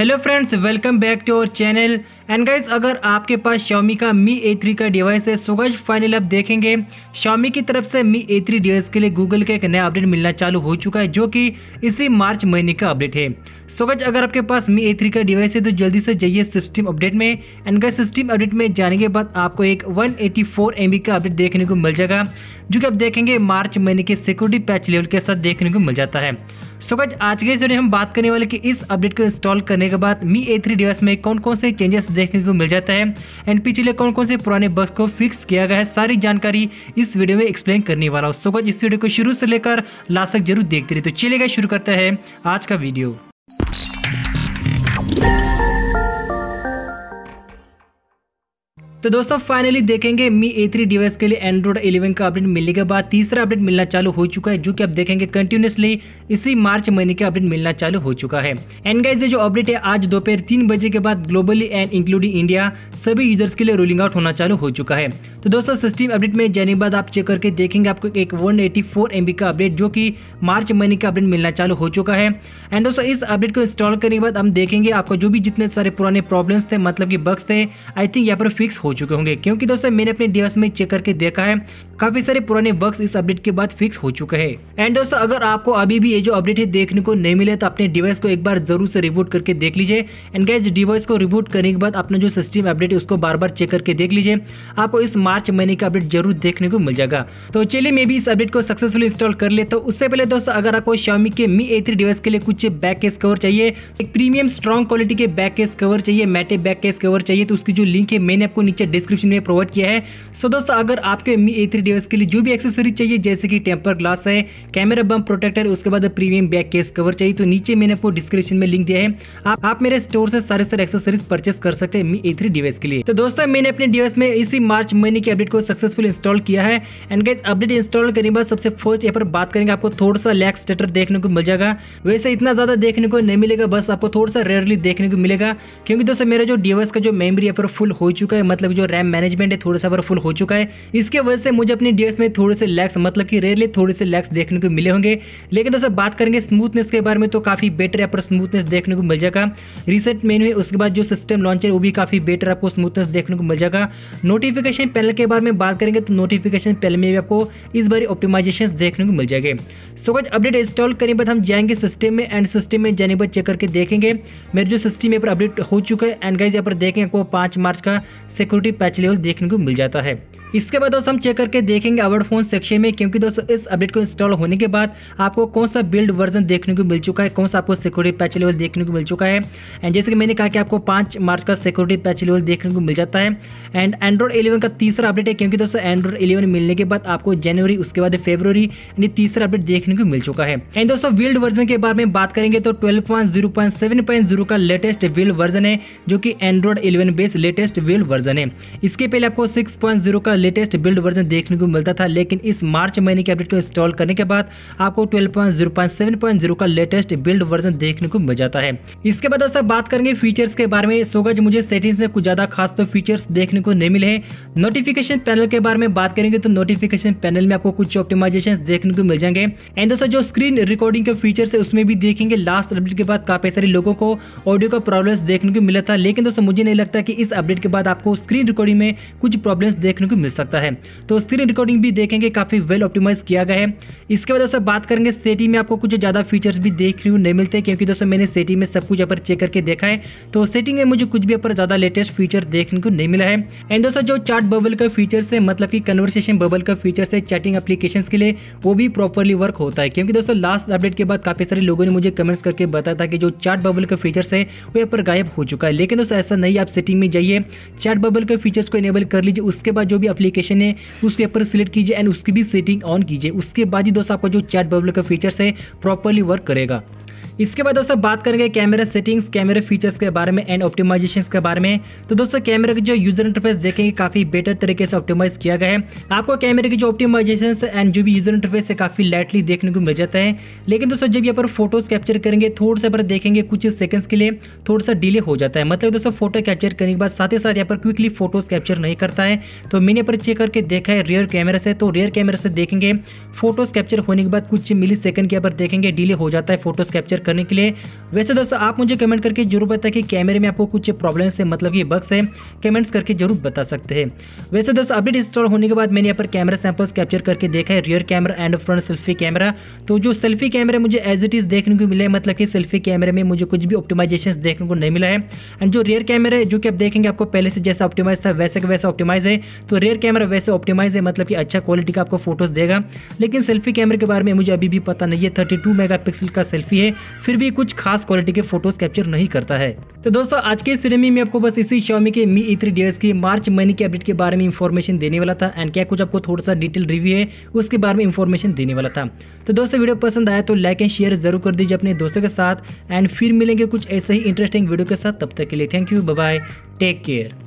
hello friends welcome back to our channel and guys अगर आपके पास Xiaomi का मी ए three का डिवाइस है सो गाइस फाइनल आप देखेंगे शॉमी की तरफ से मी ए थ्री डिवाइस के लिए गूगल का एक नया अपडेट मिलना चालू हो चुका है जो कि इसी मार्च महीने का अपडेट है सो गाइस अगर आपके पास मी ए थ्री का डिवाइस है तो जल्दी से जाइए सिस्टम अपडेट में एंड गाइस सिस्टम अपडेट में जाने के बाद आपको एक वन एटी का अपडेट देखने को मिल जाएगा जो कि आप देखेंगे मार्च महीने के सिक्योरिटी पैच लेवल के साथ देखने को मिल जाता है सो so, आज के वीडियो हम बात करने वाले कि इस अपडेट को इंस्टॉल करने के बाद मी ए थ्री डिवाइस में कौन कौन से चेंजेस देखने को मिल जाता है एंड पिछले कौन कौन से पुराने बग्स को फिक्स किया गया है सारी जानकारी इस वीडियो में एक्सप्लेन करने वाला हूँ सो so, इस वीडियो को शुरू से लेकर लास्ट तक जरूर देखते रहे तो चलेगा शुरू करता है आज का वीडियो तो दोस्तों फाइनली देखेंगे मी ए थ्री डिवाइस के लिए एंड्रॉइड 11 का अपडेट मिलने के बाद तीसरा अपडेट मिलना चालू हो चुका है जो कि आप देखेंगे कंटिन्यूसली इसी मार्च महीने का अपडेट मिलना चालू हो चुका है एंड जो अपडेट है आज दोपहर तीन बजे के बाद ग्लोबली एंड इंक्लूडिंग इंडिया सभी यूजर्स के लिए रोलिंग आउट होना चालू हो चुका है तो दोस्तों सिस्टम अपडेट में जाने बाद आप चेक करके देखेंगे आपको एक वन एटी का अपडेट जो कि मार्च महीने का अपडेट मिलना चालू हो चुका है एंड दोस्तों इस अपडेट को इंस्टॉल करने के बाद हम देखेंगे आपको जो भी जितने सारे पुराने प्रॉब्लम थे मतलब कि बग्स थे आई थिंक यहाँ पर फिक्स हो हो चुके होंगे क्योंकि दोस्तों मैंने अपने डिवाइस में चेक करके देखा है काफी सारे पुराने बग्स इस अपडेट के बाद फिक्स हो चुके हैं एंड दोस्तों अगर आपको अभी भी ये जो अपडेट है देखने को नहीं मिले तो अपने डिवाइस को एक बार जरूर से रिबूट करके देख लीजिए एंड गैज डिवाइस को रिबूट करने के बाद अपना जो सिस्टम अपडेट है उसको बार बार चेक करके देख लीजिए आपको इस मार्च महीने का अपडेट जरूर देखने को मिल जाएगा तो चलिए मैं भी इस अपडेट को सक्सेसफुल इंस्टॉल कर लेता तो हूँ उससे पहले दोस्तों अगर आपको शामी के मी ए डिवाइस के लिए कुछ बैक केस कवर चाहिए एक प्रीमियम स्ट्रॉन्ग क्वालिटी के बैक केस कवर चाहिए मैटे बैक केस कवर चाहिए तो उसकी जो लिंक है मैंने आपको नीचे डिस्क्रिप्शन में प्रोवाइड किया है सो दोस्तों अगर आपके मी ए थ्री डिवाइस के लिए जो भी एक्सेसरी चाहिए जैसे कि टेम्पर ग्लास है कैमरा बम प्रोटेक्टर उसके बाद प्रीमियम बैक केस कवर चाहिए तो नीचे मैंने आपको डिस्क्रिप्शन में लिंक दिया है आप, आप मेरे स्टोर से सारे सारे एक्सेसरीज परचेस कर सकते हैं मी ए डिवाइस के लिए तो दोस्तों मैंने अपने डिवाइस में इसी मार्च महीने की अपडेट को सक्सेसफुल इंस्टॉल किया है एंड गाइज अपडेट इंस्टॉल करने के बाद सबसे फर्स्ट यहाँ पर बात करेंगे आपको थोड़ा सा लैक स्टेटर देखने को मिल जाएगा वैसे इतना ज्यादा देखने को नहीं मिलेगा बस आपको थोड़ा सा रेयरली देखने को मिलेगा क्योंकि दोस्तों मेरा जो डिवाइस का जो मेमोरी यहाँ पर फुल हो चुका है मतलब जो रैम मैनेजमेंट है थोड़ा सा फुल हो चुका है इसके वजह से मुझे अपने डेयर्स में थोड़े से लैक्स मतलब कि रेयरली थोड़े से लैक्स देखने को मिले होंगे लेकिन दोस्तों बात करेंगे स्मूथनेस के बारे में तो काफ़ी बेटर यहाँ पर स्मूथनेस देखने को मिल जाएगा रिसेंट मेन्यू है उसके बाद जो सिस्टम लॉन्चर वो भी काफ़ी बेटर आपको स्मूथनेस देखने को मिल जाएगा नोटिफिकेशन पैनल के बारे में बात करेंगे तो नोटिफिकेशन पैनल में भी आपको इस बार ऑप्टिमाइजेशन देखने को मिल जाएंगे सो कुछ अपडेट इंस्टॉल करने बाद हम जाएंगे सिस्टम में एंड सिस्टम में जाने पर चेक करके देखेंगे मेरे जो सिस्टम यहाँ पर अपडेट हो चुका है एंड गाइज यहाँ पर देखेंगे आपको पाँच मार्च का सिक्योरिटी पैच लेवल देखने को मिल जाता है इसके बाद दोस्तों हम चेक करके देखेंगे अवर्ड फोन सेक्शन में क्योंकि दोस्तों इस अपडेट को इंस्टॉल होने के बाद आपको कौन सा बिल्ड वर्जन देखने को मिल चुका है कौन सा आपको सिक्योरिटी पैच लेवल देखने को मिल चुका है एंड जैसे कि मैंने कहा कि आपको पाँच मार्च का सिक्योरिटी पैच लेवल देखने को मिल जाता है एंड एंड्रॉइड एलेवन का तीसरा अपडेट है क्योंकि दोस्तों एंड्रॉइड एलेवन मिलने के बाद आपको जनवरी उसके बाद फेब्रवरी यानी तीसरा अपडेट देखने को मिल चुका है एंड दोस्तों बिल्ड वर्जन के बारे में बात करेंगे तो ट्वेल्व का लेटेस्ट बिल्ड वर्जन है जो कि Android eleven base latest build version है इसके पहले आपको सिक्स का लेटेस्ट बिल्ड वर्जन देखने को मिलता था लेकिन इस मार्च महीने के अपडेट को इंस्टॉल करने के बाद आपको 12.0.7.0 का लेटेस्ट बिल्ड वर्जन देखने को मिल जाता है इसके बाद दोस्तों बात करेंगे फीचर्स के बारे में सोगज मुझे सेटिंग्स में कुछ ज्यादा खास तो फीचर्स देखने को नहीं मिले नोटिफिकेशन पैनल के बारे में बात करेंगे तो नोटिफिकेशन पैनल में आपको कुछ ऑप्टिमाइजेशन देखने को मिल जाएंगे एंड दोस्तों जो स्क्रीन रिकॉर्डिंग के फीचर्स है उसमें भी देखेंगे लास्ट अपडेट के बाद काफी सारे लोगों को ऑडियो का प्रॉब्लम देखने को मिला था लेकिन दोस्तों मुझे नहीं लगता कि इस अपडेट के बाद आपको स्क्रीन रिकॉर्डिंग में कुछ प्रॉब्लम्स देखने को मिल मिल सकता है तो स्क्रीन रिकॉर्डिंग भी देखेंगे काफ़ी वेल ऑप्टिमाइज किया गया है इसके बाद दोस्तों बात करेंगे सेटी में आपको कुछ ज़्यादा फीचर्स भी देख रही हूँ नहीं मिलते क्योंकि दोस्तों मैंने सेटी में सब कुछ यहाँ पर चेक करके देखा है तो सेटिंग में मुझे कुछ भी यहाँ पर ज़्यादा लेटेस्ट फीचर देखने को नहीं मिला है एंड दोस्तों जो चार्ट बबल का फीचर है मतलब की कन्वर्सेशन बबल का फीचर है चैटिंग एप्लीकेशन के लिए वो भी प्रॉपरली वर्क होता है क्योंकि दोस्तों लास्ट अपडेट के बाद काफ़ी सारे लोगों ने मुझे कमेंट्स करके बताया था कि जो चार्ट बबल का फीचर है वो यहाँ पर गायब हो चुका है लेकिन दोस्तों ऐसा नहीं आप सेटिंग में जाइए चैट बबल के फीचर्स को इनेबल कर लीजिए उसके बाद जो भी एप्लीकेशन है उसके ऊपर सिलेक्ट कीजिए एंड उसकी भी सेटिंग ऑन कीजिए उसके बाद ही दोस्तों आपका जो चैट बबल का फीचर्स है प्रॉपरली वर्क करेगा इसके बाद दोस्तों बात करेंगे कैमरा सेटिंग्स कैमरा फीचर्स के बारे में एंड ऑप्टिमाइजेशन के बारे में तो दोस्तों कैमरे की जो यूजर इंटरफेस देखेंगे काफ़ी बेटर तरीके से ऑप्टिमाइज किया गया है आपको कैमरे की जो ऑप्टिमाइजेशन एंड जो भी यूजर इंटरफेस है काफ़ी लाइटली देखने को मिल जाता है लेकिन दोस्तों जब यहाँ पर फोटोज़ कैप्चर करेंगे थोड़ा सा पर देखेंगे कुछ सेकंड्स के लिए थोड़ा सा डिले हो जाता है मतलब दोस्तों फोटो कैप्चर करने के बाद साथ ही साथ यहाँ पर क्विकली फोटोज़ कैप्चर नहीं करता है तो मैंने पर चेक करके देखा है रियर कैमरे से तो रियर कैमरे से देखेंगे फोटोज़ कैप्चर होने के बाद कुछ मिली सेकंड के यहाँ पर देखेंगे डिले हो जाता है फोटोज़ कैप्चर करने के लिए वैसे दोस्तों आप मुझे कमेंट करके जरूर बताएं कि कैमरे में आपको कुछ प्रॉब्लम्स है मतलब कि बग्स है कमेंट्स करके जरूर बता सकते हैं वैसे दोस्तों अपडेट इंस्टॉल होने के बाद मैंने यहाँ पर कैमरा सैंपल्स कैप्चर करके देखा है rear camera and front selfie camera तो जो सेल्फी कैमरा मुझे एज इट इज़ देखने को मिला है मतलब कि सेल्फी कैमरे में मुझे कुछ भी ऑप्टिमाइजेशन देखने को नहीं मिला है एंड जो रियर कैमरा है जो कि आप देखेंगे आपको पहले से जैसा ऑप्टिमाइज था वैसे का वैसा ऑप्टिमाइज है तो रियर कैमरा वैसे ऑप्टिमाइज है मतलब कि अच्छा क्वालिटी का आपको फोटोज़ देगा लेकिन सेल्फी कैमरे के बारे में मुझे अभी भी पता नहीं है थर्टी टू मेगा पिक्सल का सेल्फी है फिर भी कुछ खास क्वालिटी के फोटोज कैप्चर नहीं करता है तो दोस्तों आज के सीडियो में मैं आपको बस इसी शॉमी के मी थ्री डी की मार्च महीने के अपडेट के बारे में इन्फॉर्मेशन देने वाला था एंड क्या कुछ आपको थोड़ा सा डिटेल रिव्यू है उसके बारे में इन्फॉर्मेशन देने वाला था तो दोस्तों वीडियो पसंद आया तो लाइक एंड शेयर जरूर कर दीजिए अपने दोस्तों के साथ एंड फिर मिलेंगे कुछ ऐसे ही इंटरेस्टिंग वीडियो के साथ तब तक के लिए thank you bye take care